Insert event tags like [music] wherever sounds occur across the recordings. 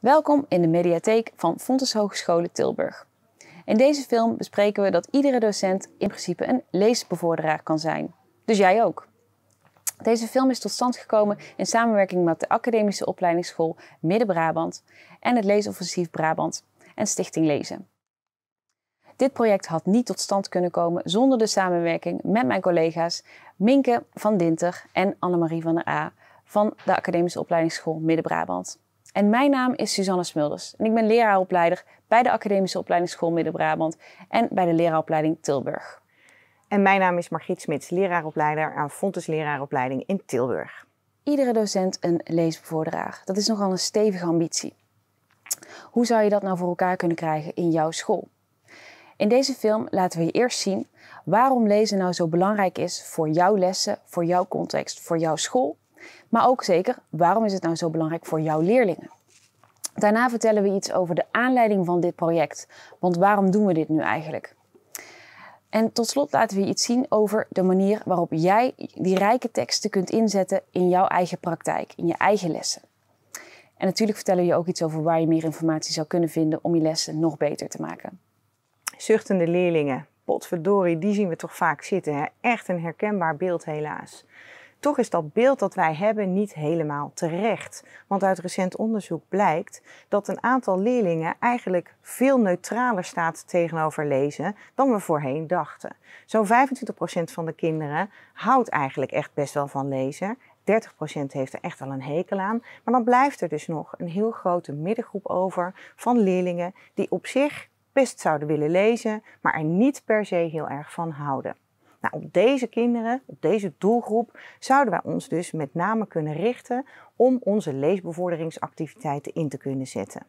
Welkom in de mediatheek van Fontes Hogescholen Tilburg. In deze film bespreken we dat iedere docent in principe een leesbevorderaar kan zijn. Dus jij ook. Deze film is tot stand gekomen in samenwerking met de Academische Opleidingsschool Midden-Brabant en het Leesoffensief Brabant en Stichting Lezen. Dit project had niet tot stand kunnen komen zonder de samenwerking met mijn collega's Minke van Dinter en Annemarie van der A van de Academische Opleidingsschool Midden-Brabant. En mijn naam is Susanne Smulders en ik ben leraaropleider bij de Academische Opleidingsschool Midden-Brabant en bij de leraaropleiding Tilburg. En mijn naam is Margriet Smits, leraaropleider aan Fontes Leraaropleiding in Tilburg. Iedere docent een leesbevorderaar. Dat is nogal een stevige ambitie. Hoe zou je dat nou voor elkaar kunnen krijgen in jouw school? In deze film laten we je eerst zien waarom lezen nou zo belangrijk is voor jouw lessen, voor jouw context, voor jouw school maar ook zeker, waarom is het nou zo belangrijk voor jouw leerlingen? Daarna vertellen we iets over de aanleiding van dit project. Want waarom doen we dit nu eigenlijk? En tot slot laten we iets zien over de manier waarop jij die rijke teksten kunt inzetten in jouw eigen praktijk, in je eigen lessen. En natuurlijk vertellen we je ook iets over waar je meer informatie zou kunnen vinden om je lessen nog beter te maken. Zuchtende leerlingen, potverdorie, die zien we toch vaak zitten. Hè? Echt een herkenbaar beeld helaas. Toch is dat beeld dat wij hebben niet helemaal terecht. Want uit recent onderzoek blijkt dat een aantal leerlingen eigenlijk veel neutraler staat tegenover lezen dan we voorheen dachten. Zo'n 25% van de kinderen houdt eigenlijk echt best wel van lezen 30% heeft er echt al een hekel aan. Maar dan blijft er dus nog een heel grote middengroep over van leerlingen die op zich best zouden willen lezen, maar er niet per se heel erg van houden op nou, deze kinderen, op deze doelgroep, zouden wij ons dus met name kunnen richten om onze leesbevorderingsactiviteiten in te kunnen zetten.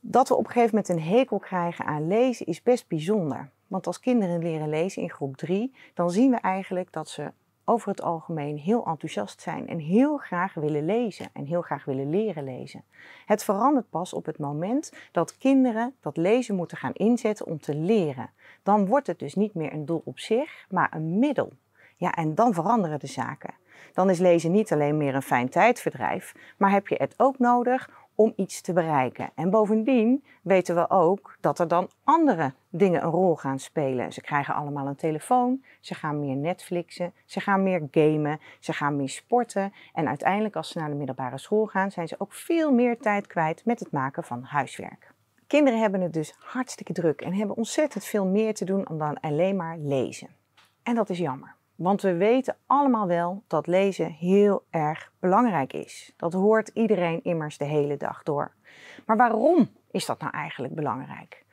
Dat we op een gegeven moment een hekel krijgen aan lezen is best bijzonder. Want als kinderen leren lezen in groep 3, dan zien we eigenlijk dat ze over het algemeen heel enthousiast zijn en heel graag willen lezen en heel graag willen leren lezen. Het verandert pas op het moment dat kinderen dat lezen moeten gaan inzetten om te leren dan wordt het dus niet meer een doel op zich, maar een middel. Ja, en dan veranderen de zaken. Dan is lezen niet alleen meer een fijn tijdverdrijf, maar heb je het ook nodig om iets te bereiken. En bovendien weten we ook dat er dan andere dingen een rol gaan spelen. Ze krijgen allemaal een telefoon, ze gaan meer Netflixen, ze gaan meer gamen, ze gaan meer sporten. En uiteindelijk, als ze naar de middelbare school gaan, zijn ze ook veel meer tijd kwijt met het maken van huiswerk. Kinderen hebben het dus hartstikke druk en hebben ontzettend veel meer te doen dan alleen maar lezen. En dat is jammer, want we weten allemaal wel dat lezen heel erg belangrijk is. Dat hoort iedereen immers de hele dag door. Maar waarom is dat nou eigenlijk belangrijk?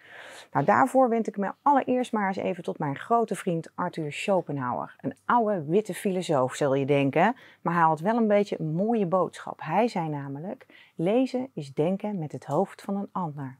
Nou, daarvoor wend ik me allereerst maar eens even tot mijn grote vriend Arthur Schopenhauer. Een oude witte filosoof, zul je denken, maar hij had wel een beetje een mooie boodschap. Hij zei namelijk: Lezen is denken met het hoofd van een ander.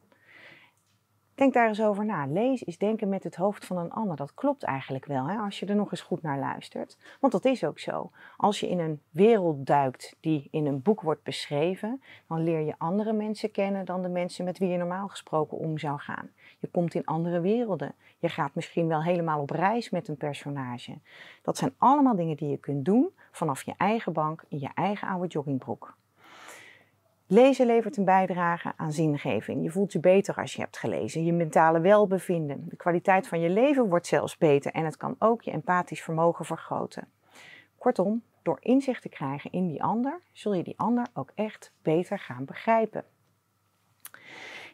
Denk daar eens over na. Lezen is denken met het hoofd van een ander. Dat klopt eigenlijk wel, hè, als je er nog eens goed naar luistert. Want dat is ook zo. Als je in een wereld duikt die in een boek wordt beschreven, dan leer je andere mensen kennen dan de mensen met wie je normaal gesproken om zou gaan. Je komt in andere werelden. Je gaat misschien wel helemaal op reis met een personage. Dat zijn allemaal dingen die je kunt doen vanaf je eigen bank in je eigen oude joggingbroek. Lezen levert een bijdrage aan zingeving. Je voelt je beter als je hebt gelezen. Je mentale welbevinden. De kwaliteit van je leven wordt zelfs beter en het kan ook je empathisch vermogen vergroten. Kortom, door inzicht te krijgen in die ander, zul je die ander ook echt beter gaan begrijpen.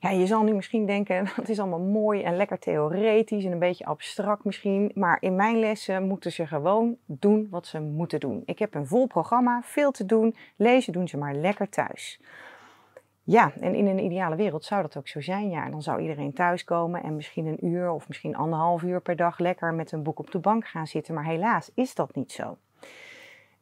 Ja, je zal nu misschien denken, [laughs] dat is allemaal mooi en lekker theoretisch en een beetje abstract misschien. Maar in mijn lessen moeten ze gewoon doen wat ze moeten doen. Ik heb een vol programma, veel te doen. Lezen doen ze maar lekker thuis. Ja, en in een ideale wereld zou dat ook zo zijn. Ja, en dan zou iedereen thuiskomen en misschien een uur of misschien anderhalf uur per dag lekker met een boek op de bank gaan zitten. Maar helaas is dat niet zo.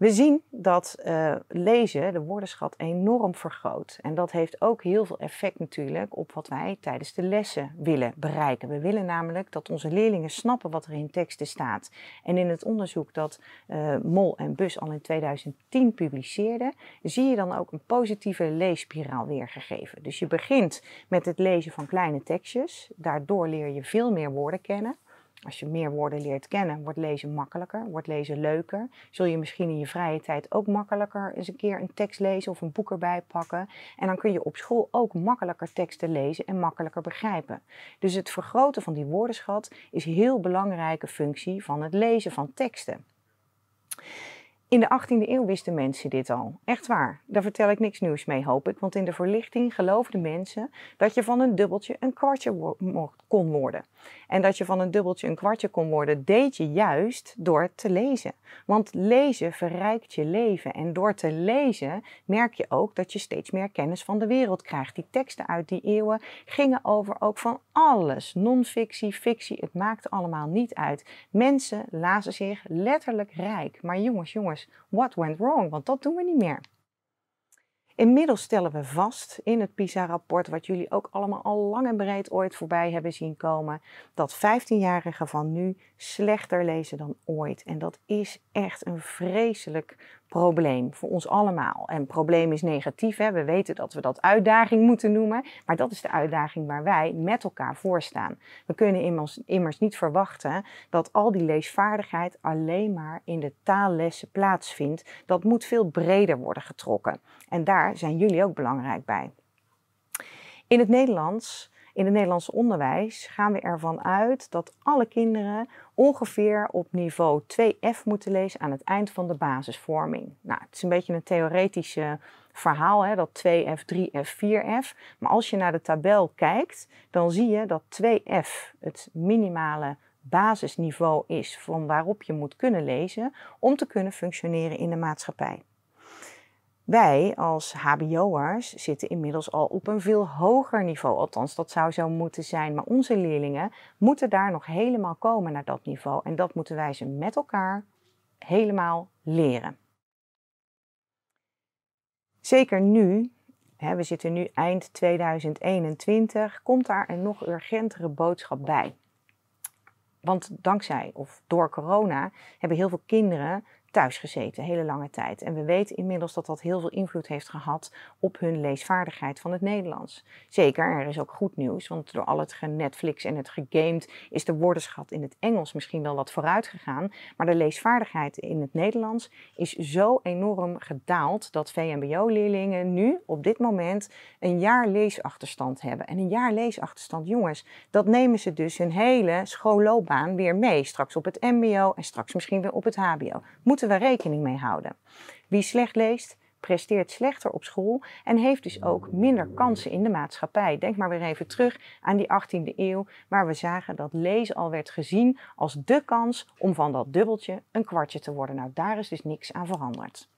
We zien dat eh, lezen de woordenschat enorm vergroot. En dat heeft ook heel veel effect natuurlijk op wat wij tijdens de lessen willen bereiken. We willen namelijk dat onze leerlingen snappen wat er in teksten staat. En in het onderzoek dat uh, Mol en Bus al in 2010 publiceerden, zie je dan ook een positieve leespiraal weergegeven. Dus je begint met het lezen van kleine tekstjes. Daardoor leer je veel meer woorden kennen. Als je meer woorden leert kennen, wordt lezen makkelijker, wordt lezen leuker. Zul je misschien in je vrije tijd ook makkelijker eens een keer een tekst lezen of een boek erbij pakken. En dan kun je op school ook makkelijker teksten lezen en makkelijker begrijpen. Dus het vergroten van die woordenschat is een heel belangrijke functie van het lezen van teksten. In de 18e eeuw wisten mensen dit al. Echt waar. Daar vertel ik niks nieuws mee, hoop ik. Want in de verlichting geloofden mensen dat je van een dubbeltje een kwartje kon worden. En dat je van een dubbeltje een kwartje kon worden, deed je juist door te lezen. Want lezen verrijkt je leven. En door te lezen merk je ook dat je steeds meer kennis van de wereld krijgt. Die teksten uit die eeuwen gingen over ook van alles. Non-fictie, fictie, het maakt allemaal niet uit. Mensen lazen zich letterlijk rijk. Maar jongens, jongens what went wrong, want dat doen we niet meer. Inmiddels stellen we vast in het PISA-rapport, wat jullie ook allemaal al lang en breed ooit voorbij hebben zien komen, dat 15-jarigen van nu slechter lezen dan ooit. En dat is echt een vreselijk probleem voor ons allemaal. En probleem is negatief, hè? we weten dat we dat uitdaging moeten noemen, maar dat is de uitdaging waar wij met elkaar voor staan. We kunnen immers, immers niet verwachten dat al die leesvaardigheid alleen maar in de taallessen plaatsvindt. Dat moet veel breder worden getrokken. En daar zijn jullie ook belangrijk bij. In het Nederlands in het Nederlandse onderwijs gaan we ervan uit dat alle kinderen ongeveer op niveau 2F moeten lezen aan het eind van de basisvorming. Nou, het is een beetje een theoretische verhaal, hè, dat 2F, 3F, 4F. Maar als je naar de tabel kijkt, dan zie je dat 2F het minimale basisniveau is van waarop je moet kunnen lezen om te kunnen functioneren in de maatschappij. Wij als HBO'ers zitten inmiddels al op een veel hoger niveau, althans dat zou zo moeten zijn. Maar onze leerlingen moeten daar nog helemaal komen naar dat niveau en dat moeten wij ze met elkaar helemaal leren. Zeker nu, hè, we zitten nu eind 2021, komt daar een nog urgentere boodschap bij. Want dankzij of door corona hebben heel veel kinderen thuis gezeten, hele lange tijd. En we weten inmiddels dat dat heel veel invloed heeft gehad op hun leesvaardigheid van het Nederlands. Zeker, er is ook goed nieuws, want door al het Netflix en het gegamed is de woordenschat in het Engels misschien wel wat vooruit gegaan. Maar de leesvaardigheid in het Nederlands is zo enorm gedaald dat VMBO-leerlingen nu op dit moment een jaar leesachterstand hebben. En een jaar leesachterstand, jongens, dat nemen ze dus hun hele schoolloopbaan weer mee. Straks op het MBO en straks misschien weer op het HBO. Moeten moeten we rekening mee houden. Wie slecht leest, presteert slechter op school en heeft dus ook minder kansen in de maatschappij. Denk maar weer even terug aan die 18e eeuw, waar we zagen dat lezen al werd gezien als de kans om van dat dubbeltje een kwartje te worden. Nou, daar is dus niks aan veranderd.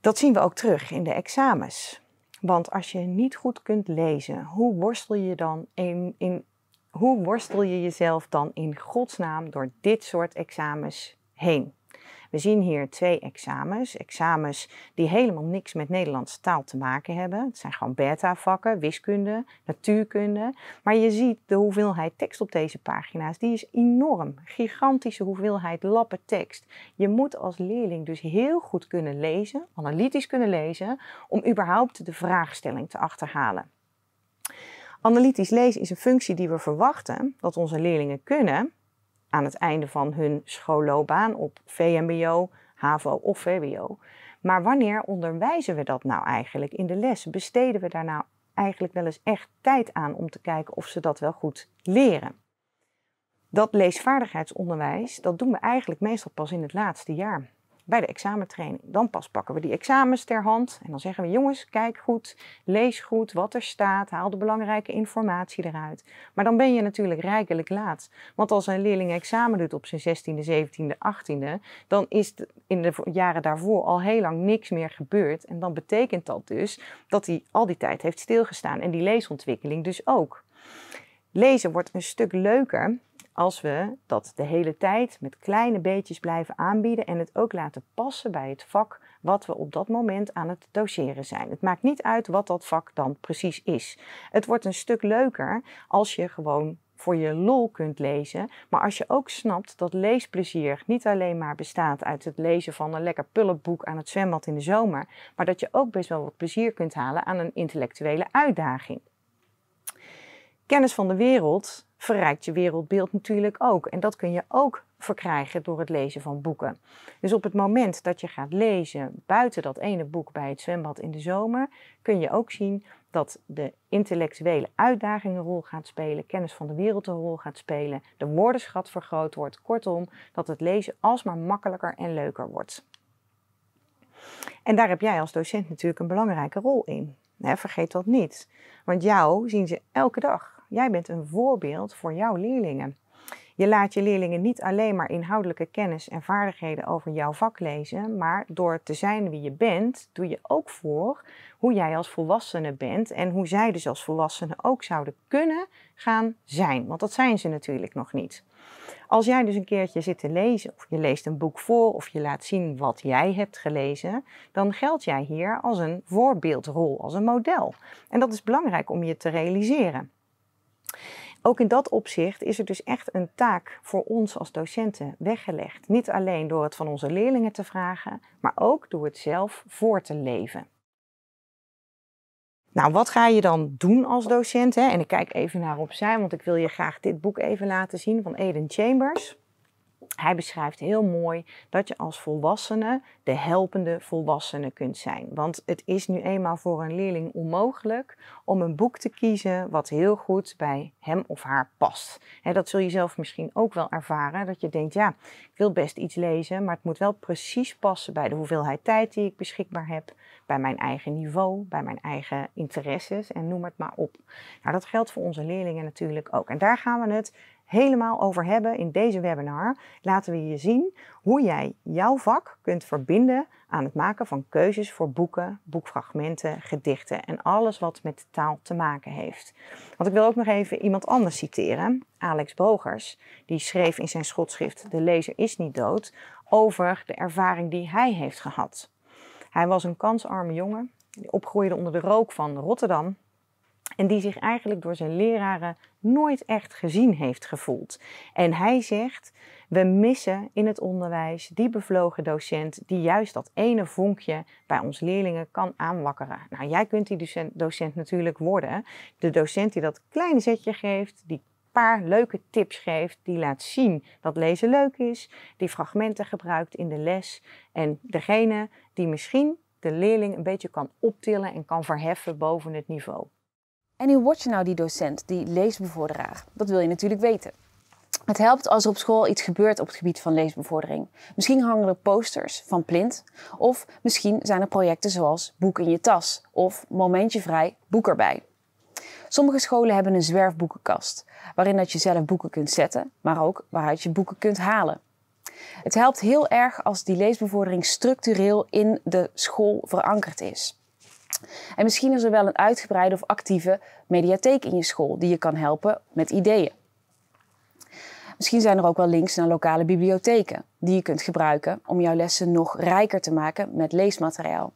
Dat zien we ook terug in de examens. Want als je niet goed kunt lezen, hoe worstel je dan in, in hoe worstel je jezelf dan in godsnaam door dit soort examens heen. We zien hier twee examens. Examens die helemaal niks met Nederlandse taal te maken hebben. Het zijn gewoon beta-vakken, wiskunde, natuurkunde. Maar je ziet de hoeveelheid tekst op deze pagina's, die is enorm. Gigantische hoeveelheid lappen tekst. Je moet als leerling dus heel goed kunnen lezen, analytisch kunnen lezen, om überhaupt de vraagstelling te achterhalen. Analytisch lezen is een functie die we verwachten dat onze leerlingen kunnen, aan het einde van hun schoolloopbaan op VMBO, HAVO of VWO. Maar wanneer onderwijzen we dat nou eigenlijk in de les? Besteden we daar nou eigenlijk wel eens echt tijd aan om te kijken of ze dat wel goed leren? Dat leesvaardigheidsonderwijs, dat doen we eigenlijk meestal pas in het laatste jaar bij de examentraining. Dan pas pakken we die examens ter hand en dan zeggen we: jongens, kijk goed, lees goed wat er staat, haal de belangrijke informatie eruit. Maar dan ben je natuurlijk rijkelijk laat. Want als een leerling examen doet op zijn 16e, 17e, 18e, dan is in de jaren daarvoor al heel lang niks meer gebeurd. En dan betekent dat dus dat hij al die tijd heeft stilgestaan en die leesontwikkeling dus ook. Lezen wordt een stuk leuker als we dat de hele tijd met kleine beetjes blijven aanbieden en het ook laten passen bij het vak wat we op dat moment aan het doseren zijn. Het maakt niet uit wat dat vak dan precies is. Het wordt een stuk leuker als je gewoon voor je lol kunt lezen, maar als je ook snapt dat leesplezier niet alleen maar bestaat uit het lezen van een lekker pullenboek aan het zwembad in de zomer, maar dat je ook best wel wat plezier kunt halen aan een intellectuele uitdaging. Kennis van de wereld verrijkt je wereldbeeld natuurlijk ook. En dat kun je ook verkrijgen door het lezen van boeken. Dus op het moment dat je gaat lezen buiten dat ene boek bij het zwembad in de zomer, kun je ook zien dat de intellectuele uitdaging een rol gaat spelen, kennis van de wereld een rol gaat spelen, de woordenschat vergroot wordt. Kortom, dat het lezen alsmaar makkelijker en leuker wordt. En daar heb jij als docent natuurlijk een belangrijke rol in. vergeet dat niet, want jou zien ze elke dag. Jij bent een voorbeeld voor jouw leerlingen. Je laat je leerlingen niet alleen maar inhoudelijke kennis en vaardigheden over jouw vak lezen, maar door te zijn wie je bent, doe je ook voor hoe jij als volwassene bent en hoe zij dus als volwassenen ook zouden kunnen gaan zijn. Want dat zijn ze natuurlijk nog niet. Als jij dus een keertje zit te lezen, of je leest een boek voor, of je laat zien wat jij hebt gelezen, dan geldt jij hier als een voorbeeldrol, als een model. En dat is belangrijk om je te realiseren. Ook in dat opzicht is er dus echt een taak voor ons als docenten weggelegd. Niet alleen door het van onze leerlingen te vragen, maar ook door het zelf voor te leven. Nou, wat ga je dan doen als docent? Hè? En ik kijk even naar opzij, want ik wil je graag dit boek even laten zien van Eden Chambers. Hij beschrijft heel mooi dat je als volwassene de helpende volwassene kunt zijn. Want het is nu eenmaal voor een leerling onmogelijk om een boek te kiezen wat heel goed bij hem of haar past. dat zul je zelf misschien ook wel ervaren. Dat je denkt, ja, ik wil best iets lezen, maar het moet wel precies passen bij de hoeveelheid tijd die ik beschikbaar heb, bij mijn eigen niveau, bij mijn eigen interesses en noem het maar op. Nou, dat geldt voor onze leerlingen natuurlijk ook. En daar gaan we het helemaal over hebben in deze webinar. Laten we je zien hoe jij jouw vak kunt verbinden aan het maken van keuzes voor boeken, boekfragmenten, gedichten en alles wat met taal te maken heeft. Want ik wil ook nog even iemand anders citeren, Alex Bogers. Die schreef in zijn schotschrift De lezer is niet dood over de ervaring die hij heeft gehad. Hij was een kansarme jongen, die opgroeide onder de rook van Rotterdam en die zich eigenlijk door zijn leraren nooit echt gezien heeft gevoeld. En hij zegt: We missen in het onderwijs die bevlogen docent die juist dat ene vonkje bij ons leerlingen kan aanwakkeren. Nou, jij kunt die docent, docent natuurlijk worden. De docent die dat kleine zetje geeft, die paar leuke tips geeft, die laat zien dat lezen leuk is, die fragmenten gebruikt in de les en degene die misschien de leerling een beetje kan optillen en kan verheffen boven het niveau. En hoe word je nou die docent, die leesbevorderaar? Dat wil je natuurlijk weten. Het helpt als er op school iets gebeurt op het gebied van leesbevordering. Misschien hangen er posters van Plint. Of misschien zijn er projecten zoals Boek in je tas of Momentje vrij, boek erbij. Sommige scholen hebben een zwerfboekenkast, waarin dat je zelf boeken kunt zetten, maar ook waaruit je boeken kunt halen. Het helpt heel erg als die leesbevordering structureel in de school verankerd is. En misschien is er wel een uitgebreide of actieve mediatheek in je school die je kan helpen met ideeën. Misschien zijn er ook wel links naar lokale bibliotheken die je kunt gebruiken om jouw lessen nog rijker te maken met leesmateriaal.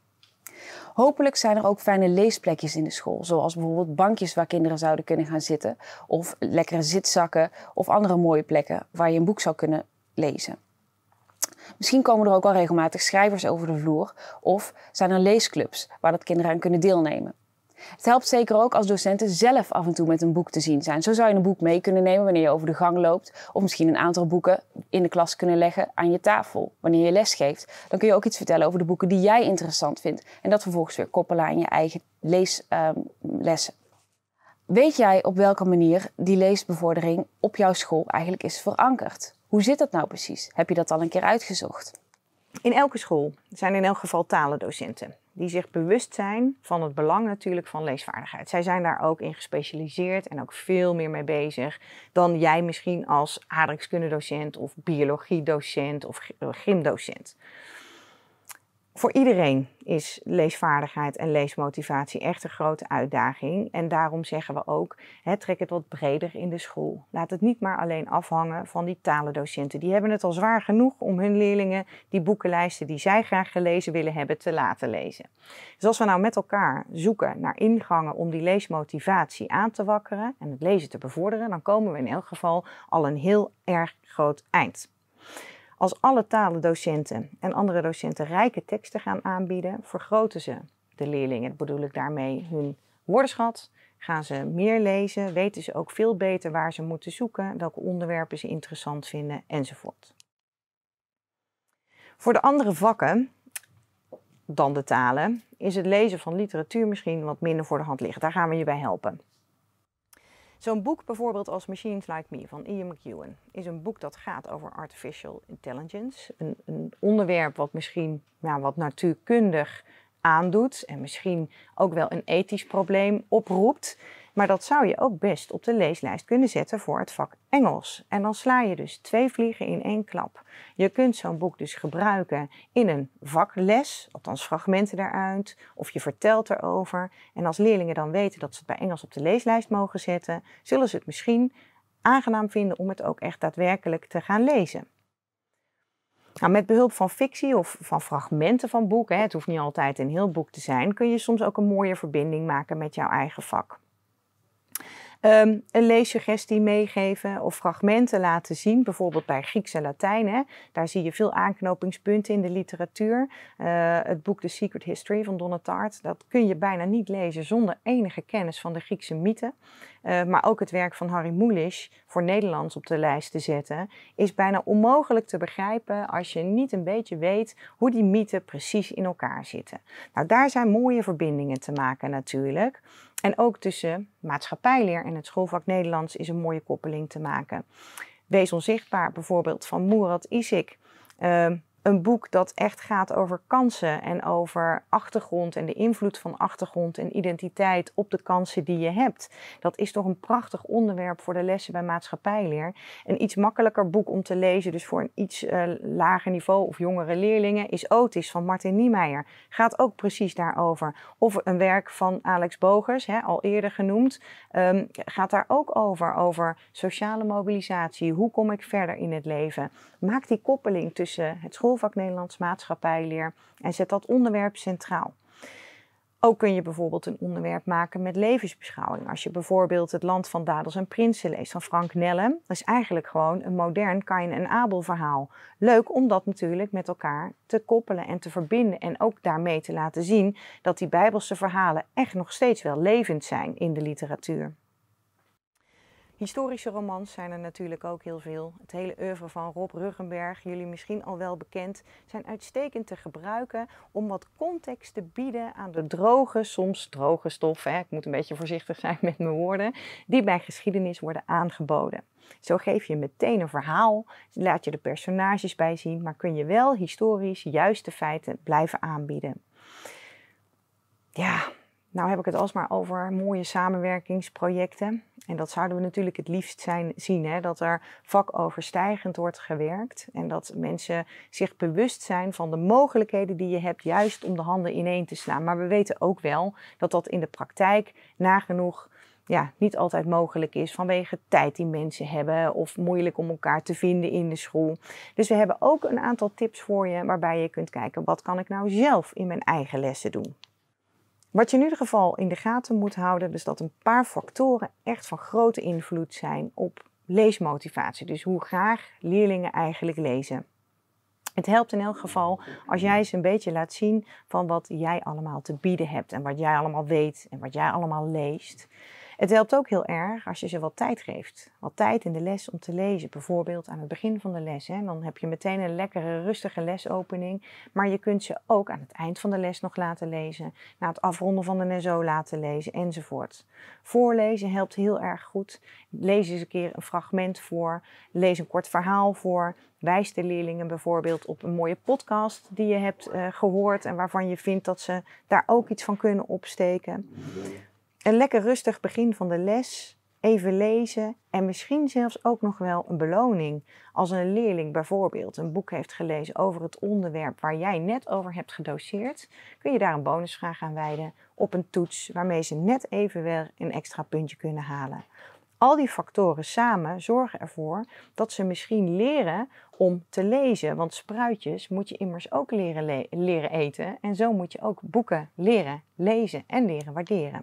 Hopelijk zijn er ook fijne leesplekjes in de school, zoals bijvoorbeeld bankjes waar kinderen zouden kunnen gaan zitten, of lekkere zitzakken of andere mooie plekken waar je een boek zou kunnen lezen. Misschien komen er ook al regelmatig schrijvers over de vloer of zijn er leesclubs waar dat kinderen aan kunnen deelnemen. Het helpt zeker ook als docenten zelf af en toe met een boek te zien zijn. Zo zou je een boek mee kunnen nemen wanneer je over de gang loopt. Of misschien een aantal boeken in de klas kunnen leggen aan je tafel. Wanneer je les geeft, dan kun je ook iets vertellen over de boeken die jij interessant vindt. En dat vervolgens weer koppelen aan je eigen leeslessen. Weet jij op welke manier die leesbevordering op jouw school eigenlijk is verankerd? Hoe zit dat nou precies? Heb je dat al een keer uitgezocht? In elke school zijn in elk geval talendocenten die zich bewust zijn van het belang natuurlijk van leesvaardigheid. Zij zijn daar ook in gespecialiseerd en ook veel meer mee bezig dan jij misschien als aardrijkskundedocent of biologiedocent of gymdocent voor iedereen is leesvaardigheid en leesmotivatie echt een grote uitdaging. En daarom zeggen we ook, trek het wat breder in de school. Laat het niet maar alleen afhangen van die talendocenten. Die hebben het al zwaar genoeg om hun leerlingen die boekenlijsten die zij graag gelezen willen hebben te laten lezen. Dus als we nou met elkaar zoeken naar ingangen om die leesmotivatie aan te wakkeren en het lezen te bevorderen, dan komen we in elk geval al een heel erg groot eind. Als alle talendocenten en andere docenten rijke teksten gaan aanbieden, vergroten ze de leerlingen. bedoel ik daarmee hun woordenschat. Gaan ze meer lezen, weten ze ook veel beter waar ze moeten zoeken, welke onderwerpen ze interessant vinden enzovoort. Voor de andere vakken dan de talen is het lezen van literatuur misschien wat minder voor de hand liggen. Daar gaan we je bij helpen. Zo'n boek bijvoorbeeld als Machines Like Me van Ian McEwan is een boek dat gaat over artificial intelligence. Een, een onderwerp wat misschien ja, wat natuurkundig aandoet en misschien ook wel een ethisch probleem oproept. Maar dat zou je ook best op de leeslijst kunnen zetten voor het vak Engels. En dan sla je dus twee vliegen in één klap. Je kunt zo'n boek dus gebruiken in een vakles, althans fragmenten daaruit, of je vertelt erover. En als leerlingen dan weten dat ze het bij Engels op de leeslijst mogen zetten, zullen ze het misschien aangenaam vinden om het ook echt daadwerkelijk te gaan lezen. Nou, met behulp van fictie of van fragmenten van boeken, het hoeft niet altijd een heel boek te zijn, kun je soms ook een mooie verbinding maken met jouw eigen vak. Um, een leessuggestie meegeven of fragmenten laten zien, bijvoorbeeld bij Grieks en Latijn. Hè. Daar zie je veel aanknopingspunten in de literatuur. Eh, het boek The Secret History van Donna dat kun je bijna niet lezen zonder enige kennis van de Griekse mythe. Eh, maar ook het werk van Harry Mulisch voor Nederlands op de lijst te zetten, is bijna onmogelijk te begrijpen als je niet een beetje weet hoe die mythen precies in elkaar zitten. Nou, daar zijn mooie verbindingen te maken natuurlijk. En ook tussen maatschappijleer en het schoolvak Nederlands is een mooie koppeling te maken. Wees onzichtbaar, bijvoorbeeld van Moerat Isik. Ehm, een boek dat echt gaat over kansen en over achtergrond en de invloed van achtergrond en identiteit op de kansen die je hebt. Dat is toch een prachtig onderwerp voor de lessen bij maatschappijleer. Een iets makkelijker boek om te lezen, dus voor een iets uh, lager niveau of jongere leerlingen, is Otis van Martin Niemeyer. Gaat ook precies daarover. Of een werk van Alex Bogers, hè, al eerder genoemd, ehm, gaat daar ook over. Over sociale mobilisatie. Hoe kom ik verder in het leven? Maak die koppeling tussen het school hoofdvak Nederlands maatschappijleer en zet dat onderwerp centraal. Ook kun je bijvoorbeeld een onderwerp maken met levensbeschouwing. Als je bijvoorbeeld Het Land van Dadels en Prinsen leest van Frank Nellem, dat is eigenlijk gewoon een modern Kain en Abel verhaal. Leuk om dat natuurlijk met elkaar te koppelen en te verbinden en ook daarmee te laten zien dat die Bijbelse verhalen echt nog steeds wel levend zijn in de literatuur. Historische romans zijn er natuurlijk ook heel veel. Het hele oeuvre van Rob Ruggenberg, jullie misschien al wel bekend, zijn uitstekend te gebruiken om wat context te bieden aan de droge, soms droge stof, ik moet een beetje voorzichtig zijn met mijn woorden, die bij geschiedenis worden aangeboden. Zo geef je meteen een verhaal, laat je de personages bij zien, maar kun je wel historisch juiste feiten blijven aanbieden. Ja, nou heb ik het alsmaar over mooie samenwerkingsprojecten. En dat zouden we natuurlijk het liefst zijn, zien, hè? dat er vakoverstijgend wordt gewerkt. En dat mensen zich bewust zijn van de mogelijkheden die je hebt, juist om de handen ineen te slaan. Maar we weten ook wel dat dat in de praktijk nagenoeg ja, niet altijd mogelijk is vanwege tijd die mensen hebben of moeilijk om elkaar te vinden in de school. Dus we hebben ook een aantal tips voor je waarbij je kunt kijken wat kan ik nou zelf in mijn eigen lessen doen. Wat je in ieder geval in de gaten moet houden, is dus dat een paar factoren echt van grote invloed zijn op leesmotivatie. Dus hoe graag leerlingen eigenlijk lezen. Het helpt in elk geval als jij ze een beetje laat zien van wat jij allemaal te bieden hebt en wat jij allemaal weet en wat jij allemaal leest. Het helpt ook heel erg als je ze wat tijd geeft. Wat tijd in de les om te lezen. Bijvoorbeeld aan het begin van de les. Hè. Dan heb je meteen een lekkere, rustige lesopening. Maar je kunt ze ook aan het eind van de les nog laten lezen. Na het afronden van de NSO laten lezen enzovoort. Voorlezen helpt heel erg goed. Lees eens een keer een fragment voor. Lees een kort verhaal voor. Wijs de leerlingen bijvoorbeeld op een mooie podcast die je hebt eh, gehoord en waarvan je vindt dat ze daar ook iets van kunnen opsteken. Een lekker rustig begin van de les, even lezen en misschien zelfs ook nog wel een beloning. Als een leerling bijvoorbeeld een boek heeft gelezen over het onderwerp waar jij net over hebt gedoseerd, kun je daar een bonusvraag aan wijden op een toets waarmee ze net even weer een extra puntje kunnen halen. Al die factoren samen zorgen ervoor dat ze misschien leren om te lezen. Want spruitjes moet je immers ook leren, leren eten. En zo moet je ook boeken leren lezen en leren waarderen.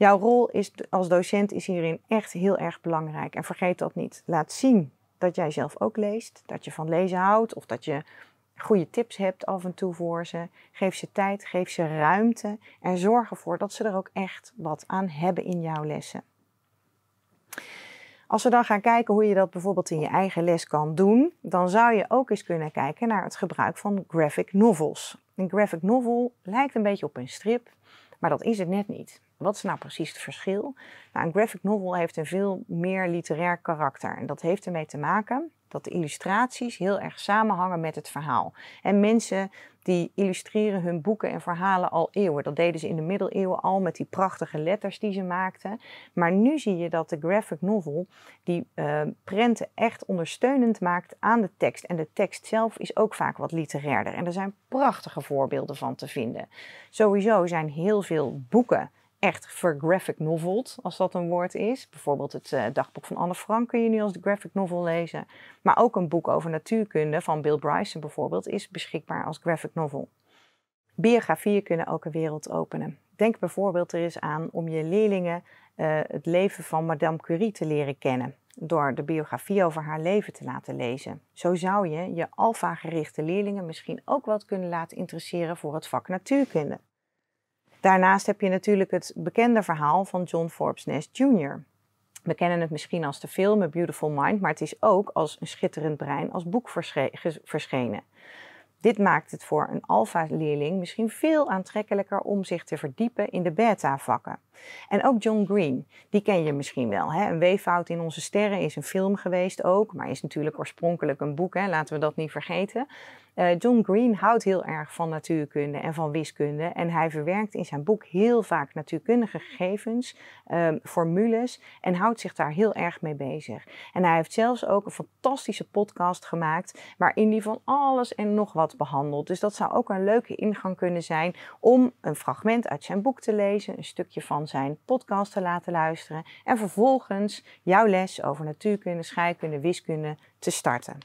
Jouw rol is, als docent is hierin echt heel erg belangrijk. En vergeet dat niet. Laat zien dat jij zelf ook leest, dat je van lezen houdt of dat je goede tips hebt af en toe voor ze. Geef ze tijd, geef ze ruimte en zorg ervoor dat ze er ook echt wat aan hebben in jouw lessen. Als we dan gaan kijken hoe je dat bijvoorbeeld in je eigen les kan doen, dan zou je ook eens kunnen kijken naar het gebruik van graphic novels. Een graphic novel lijkt een beetje op een strip, maar dat is het net niet. Wat is nou precies het verschil? Nou, een graphic novel heeft een veel meer literair karakter. En dat heeft ermee te maken dat de illustraties heel erg samenhangen met het verhaal. En mensen die illustreren hun boeken en verhalen al eeuwen. Dat deden ze in de middeleeuwen al met die prachtige letters die ze maakten. Maar nu zie je dat de graphic novel die uh, eh, prenten echt ondersteunend maakt aan de tekst. En de tekst zelf is ook vaak wat literairder. En er zijn prachtige voorbeelden van te vinden. Sowieso zijn heel veel boeken echt vergraphic noveled, als dat een woord is. Bijvoorbeeld het eh, dagboek van Anne Frank kun je nu als de graphic novel lezen. Maar ook een boek over natuurkunde van Bill Bryson bijvoorbeeld is beschikbaar als graphic novel. Biografieën kunnen ook een wereld openen. Denk bijvoorbeeld er eens aan om je leerlingen eh, het leven van Madame Curie te leren kennen. Door de biografie over haar leven te laten lezen. Zo zou je je alfa-gerichte leerlingen misschien ook wat kunnen laten interesseren voor het vak natuurkunde. Daarnaast heb je natuurlijk het bekende verhaal van John Forbes Nest Jr. We kennen het misschien als de film A Beautiful Mind, maar het is ook als een schitterend brein als boek verschenen. Dit maakt het voor een alfa-leerling misschien veel aantrekkelijker om zich te verdiepen in de beta-vakken. En ook John Green, die ken je misschien wel. Hè? Een weeffout in onze sterren is een film geweest ook, maar is natuurlijk oorspronkelijk een boek, hè? laten we dat niet vergeten. Eh, John Green houdt heel erg van natuurkunde en van wiskunde. En hij verwerkt in zijn boek heel vaak natuurkundige gegevens, ehm, formules. En houdt zich daar heel erg mee bezig. En hij heeft zelfs ook een fantastische podcast gemaakt. waarin hij van alles en nog wat behandelt. Dus dat zou ook een leuke ingang kunnen zijn. om een fragment uit zijn boek te lezen. Een stukje van zijn podcast te laten luisteren. En vervolgens jouw les over natuurkunde, scheikunde, wiskunde te starten.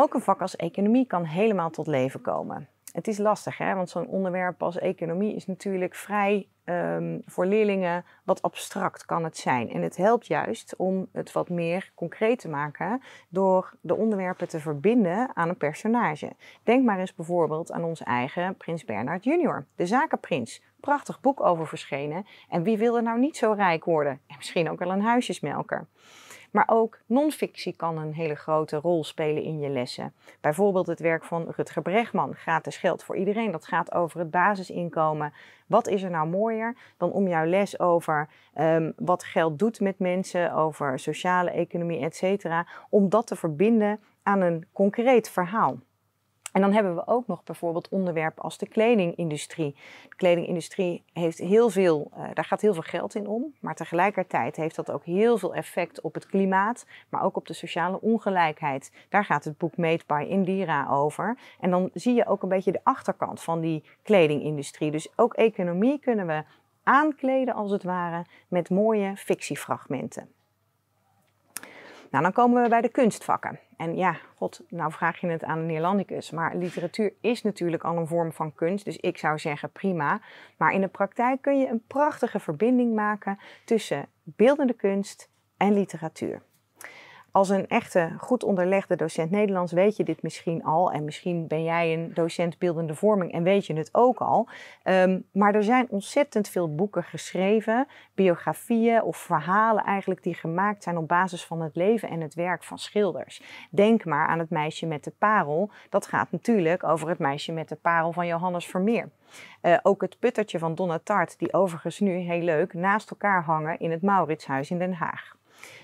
Ook een vak als economie kan helemaal tot leven komen. Het is lastig, hè? want zo'n onderwerp als economie is natuurlijk vrij ehm, voor leerlingen wat abstract kan het zijn. En het helpt juist om het wat meer concreet te maken door de onderwerpen te verbinden aan een personage. Denk maar eens bijvoorbeeld aan onze eigen Prins Bernard Jr., de zakenprins. Prachtig boek over verschenen. En wie wil er nou niet zo rijk worden? En misschien ook wel een huisjesmelker. Maar ook non-fictie kan een hele grote rol spelen in je lessen. Bijvoorbeeld het werk van Rutger Bregman, Gratis Geld voor Iedereen. Dat gaat over het basisinkomen. Wat is er nou mooier dan om jouw les over ehm, wat geld doet met mensen, over sociale economie, et cetera, om dat te verbinden aan een concreet verhaal. En dan hebben we ook nog bijvoorbeeld onderwerpen als de kledingindustrie. De kledingindustrie heeft heel veel, eh, daar gaat heel veel geld in om, maar tegelijkertijd heeft dat ook heel veel effect op het klimaat, maar ook op de sociale ongelijkheid. Daar gaat het boek Made by Indira over. En dan zie je ook een beetje de achterkant van die kledingindustrie. Dus ook economie kunnen we aankleden als het ware met mooie fictiefragmenten. Nou, dan komen we bij de kunstvakken. En ja, god, nou vraag je het aan een Neerlandicus. Maar literatuur is natuurlijk al een vorm van kunst. Dus ik zou zeggen prima. Maar in de praktijk kun je een prachtige verbinding maken tussen beeldende kunst en literatuur. Als een echte, goed onderlegde docent Nederlands weet je dit misschien al. En misschien ben jij een docent beeldende vorming en weet je het ook al. Ehm, maar er zijn ontzettend veel boeken geschreven, biografieën of verhalen eigenlijk die gemaakt zijn op basis van het leven en het werk van schilders. Denk maar aan het meisje met de parel. Dat gaat natuurlijk over het meisje met de parel van Johannes Vermeer. Eh, ook het puttertje van Donna Tart, die overigens nu heel leuk naast elkaar hangen in het Mauritshuis in Den Haag.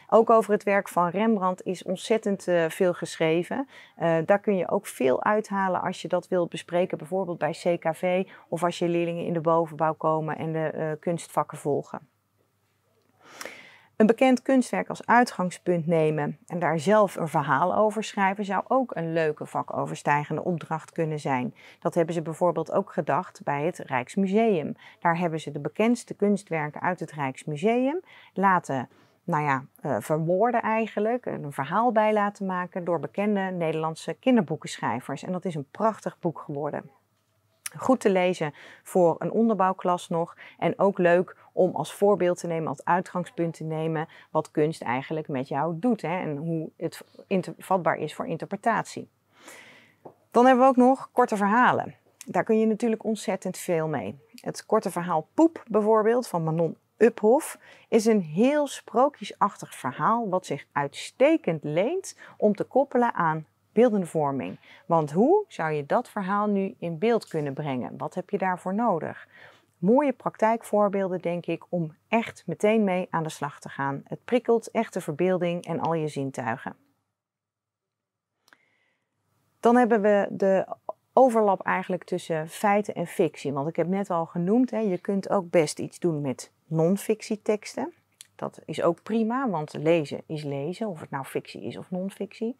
Ook over het werk van Rembrandt is ontzettend eh, veel geschreven. Eh, daar kun je ook veel uithalen als je dat wilt bespreken, bijvoorbeeld bij CKV of als je leerlingen in de bovenbouw komen en de eh, kunstvakken volgen. Een bekend kunstwerk als uitgangspunt nemen en daar zelf een verhaal over schrijven zou ook een leuke vakoverstijgende opdracht kunnen zijn. Dat hebben ze bijvoorbeeld ook gedacht bij het Rijksmuseum. Daar hebben ze de bekendste kunstwerken uit het Rijksmuseum laten nou ja, eh, verwoorden eigenlijk, een verhaal bij laten maken door bekende Nederlandse kinderboekenschrijvers. En dat is een prachtig boek geworden. Goed te lezen voor een onderbouwklas nog en ook leuk om als voorbeeld te nemen, als uitgangspunt te nemen, wat kunst eigenlijk met jou doet hè, en hoe het vatbaar is voor interpretatie. Dan hebben we ook nog korte verhalen. Daar kun je natuurlijk ontzettend veel mee. Het korte verhaal Poep bijvoorbeeld van Manon Uphof is een heel sprookjesachtig verhaal wat zich uitstekend leent om te koppelen aan beeldenvorming. Want hoe zou je dat verhaal nu in beeld kunnen brengen? Wat heb je daarvoor nodig? Mooie praktijkvoorbeelden, denk ik, om echt meteen mee aan de slag te gaan. Het prikkelt echt de verbeelding en al je zintuigen. Dan hebben we de overlap eigenlijk tussen feiten en fictie. Want ik heb net al genoemd, hè, je kunt ook best iets doen met non-fictieteksten. Dat is ook prima, want lezen is lezen, of het nou fictie is of non-fictie.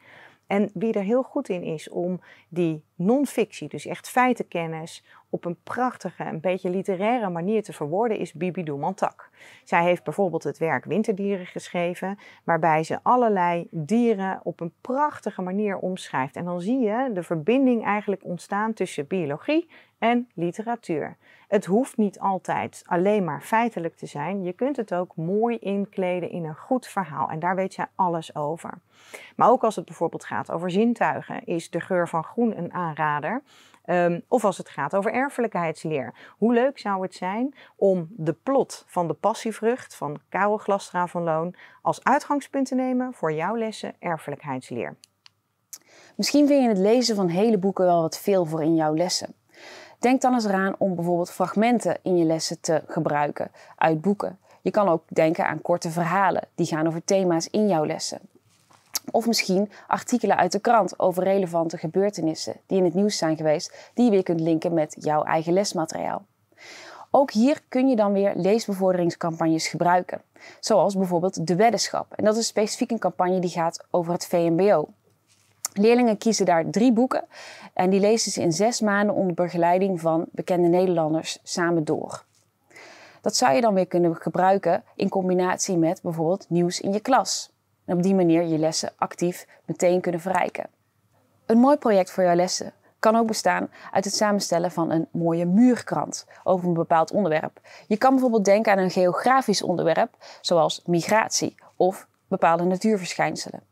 En wie er heel goed in is om die non-fictie, dus echt feitenkennis, op een prachtige, een beetje literaire manier te verwoorden, is Bibi Doemantak. Zij heeft bijvoorbeeld het werk Winterdieren geschreven, waarbij ze allerlei dieren op een prachtige manier omschrijft. En dan zie je de verbinding eigenlijk ontstaan tussen biologie en literatuur. Het hoeft niet altijd alleen maar feitelijk te zijn. Je kunt het ook mooi inkleden in een goed verhaal. En daar weet jij alles over. Maar ook als het bijvoorbeeld gaat over zintuigen, is de geur van groen een aanrader. Ehm, of als het gaat over erfelijkheidsleer. Hoe leuk zou het zijn om de plot van de passievrucht van Karel Glastra van Loon als uitgangspunt te nemen voor jouw lessen erfelijkheidsleer? Misschien vind je het lezen van hele boeken wel wat veel voor in jouw lessen. Denk dan eens eraan om bijvoorbeeld fragmenten in je lessen te gebruiken uit boeken. Je kan ook denken aan korte verhalen die gaan over thema's in jouw lessen. Of misschien artikelen uit de krant over relevante gebeurtenissen die in het nieuws zijn geweest, die je weer kunt linken met jouw eigen lesmateriaal. Ook hier kun je dan weer leesbevorderingscampagnes gebruiken, zoals bijvoorbeeld de weddenschap. En dat is specifiek een campagne die gaat over het VMBO. Leerlingen kiezen daar drie boeken en die lezen ze in zes maanden onder begeleiding van bekende Nederlanders samen door. Dat zou je dan weer kunnen gebruiken in combinatie met bijvoorbeeld nieuws in je klas. En op die manier je lessen actief meteen kunnen verrijken. Een mooi project voor jouw lessen kan ook bestaan uit het samenstellen van een mooie muurkrant over een bepaald onderwerp. Je kan bijvoorbeeld denken aan een geografisch onderwerp, zoals migratie of bepaalde natuurverschijnselen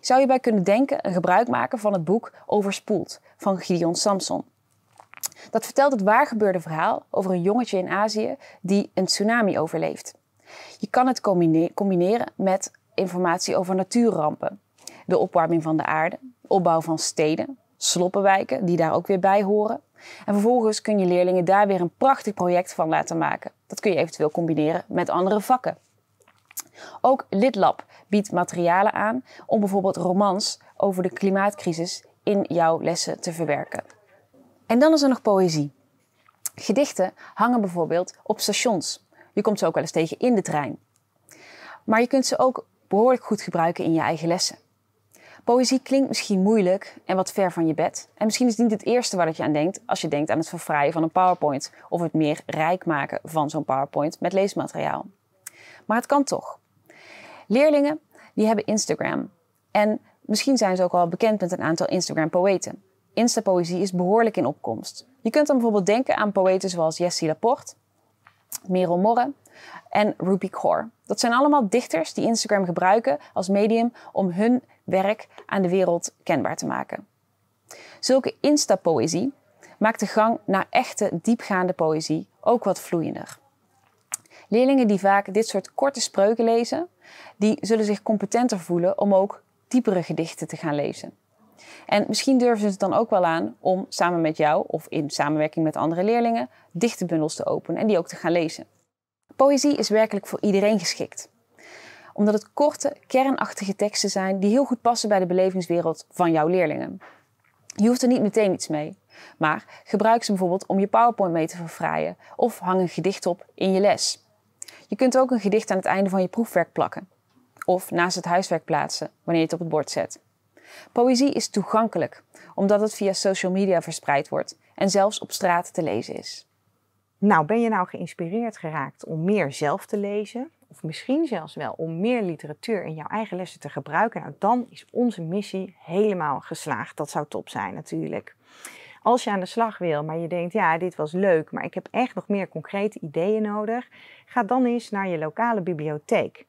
zou je bij kunnen denken een gebruik maken van het boek Overspoeld van Gideon Samson. Dat vertelt het waargebeurde verhaal over een jongetje in Azië die een tsunami overleeft. Je kan het combineren met informatie over natuurrampen, de opwarming van de aarde, opbouw van steden, sloppenwijken die daar ook weer bij horen. En vervolgens kun je leerlingen daar weer een prachtig project van laten maken. Dat kun je eventueel combineren met andere vakken. Ook LidLab biedt materialen aan om bijvoorbeeld romans over de klimaatcrisis in jouw lessen te verwerken. En dan is er nog poëzie. Gedichten hangen bijvoorbeeld op stations. Je komt ze ook wel eens tegen in de trein. Maar je kunt ze ook behoorlijk goed gebruiken in je eigen lessen. Poëzie klinkt misschien moeilijk en wat ver van je bed. En misschien is het niet het eerste waar je aan denkt als je denkt aan het verfraaien van een PowerPoint of het meer rijk maken van zo'n PowerPoint met leesmateriaal. Maar het kan toch. Leerlingen die hebben Instagram. En misschien zijn ze ook al bekend met een aantal Instagram-poëten. Instapoëzie is behoorlijk in opkomst. Je kunt dan bijvoorbeeld denken aan poëten zoals Jessie Laporte, Merel Morre en Ruby Kaur. Dat zijn allemaal dichters die Instagram gebruiken als medium om hun werk aan de wereld kenbaar te maken. Zulke instapoëzie maakt de gang naar echte diepgaande poëzie ook wat vloeiender. Leerlingen die vaak dit soort korte spreuken lezen, die zullen zich competenter voelen om ook diepere gedichten te gaan lezen. En misschien durven ze het dan ook wel aan om samen met jou of in samenwerking met andere leerlingen dichtenbundels te openen en die ook te gaan lezen. Poëzie is werkelijk voor iedereen geschikt omdat het korte, kernachtige teksten zijn die heel goed passen bij de belevingswereld van jouw leerlingen. Je hoeft er niet meteen iets mee, maar gebruik ze bijvoorbeeld om je PowerPoint mee te verfraaien of hang een gedicht op in je les. Je kunt ook een gedicht aan het einde van je proefwerk plakken of naast het huiswerk plaatsen wanneer je het op het bord zet. Poëzie is toegankelijk omdat het via social media verspreid wordt en zelfs op straat te lezen is. Nou, ben je nou geïnspireerd geraakt om meer zelf te lezen? Of misschien zelfs wel om meer literatuur in jouw eigen lessen te gebruiken? Nou, dan is onze missie helemaal geslaagd. Dat zou top zijn natuurlijk als je aan de slag wil, maar je denkt, ja, dit was leuk, maar ik heb echt nog meer concrete ideeën nodig, ga dan eens naar je lokale bibliotheek.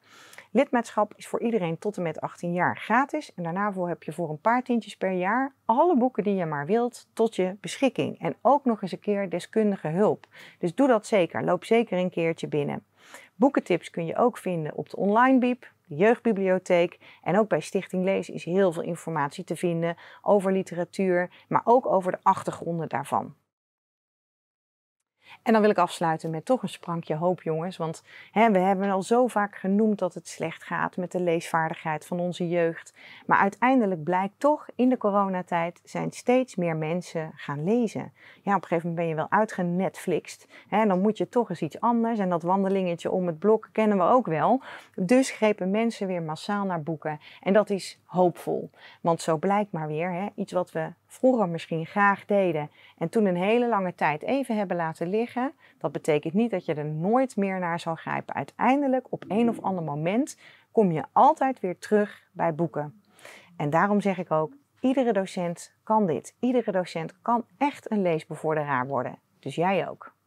Lidmaatschap is voor iedereen tot en met 18 jaar gratis en daarna heb je voor een paar tientjes per jaar alle boeken die je maar wilt tot je beschikking en ook nog eens een keer deskundige hulp. Dus doe dat zeker, loop zeker een keertje binnen. Boekentips kun je ook vinden op de online bieb, de jeugdbibliotheek en ook bij Stichting Lees is heel veel informatie te vinden over literatuur, maar ook over de achtergronden daarvan. En dan wil ik afsluiten met toch een sprankje hoop, jongens. Want hè, we hebben al zo vaak genoemd dat het slecht gaat met de leesvaardigheid van onze jeugd. Maar uiteindelijk blijkt toch in de coronatijd zijn steeds meer mensen gaan lezen. Ja, op een gegeven moment ben je wel uitgenetflixt. Hè, dan moet je toch eens iets anders. En dat wandelingetje om het blok kennen we ook wel. Dus grepen mensen weer massaal naar boeken. En dat is hoopvol. Want zo blijkt maar weer hè, iets wat we vroeger misschien graag deden en toen een hele lange tijd even hebben laten liggen, dat betekent niet dat je er nooit meer naar zal grijpen. Uiteindelijk, op een of ander moment, kom je altijd weer terug bij boeken. En daarom zeg ik ook, iedere docent kan dit. Iedere docent kan echt een leesbevorderaar worden. Dus jij ook.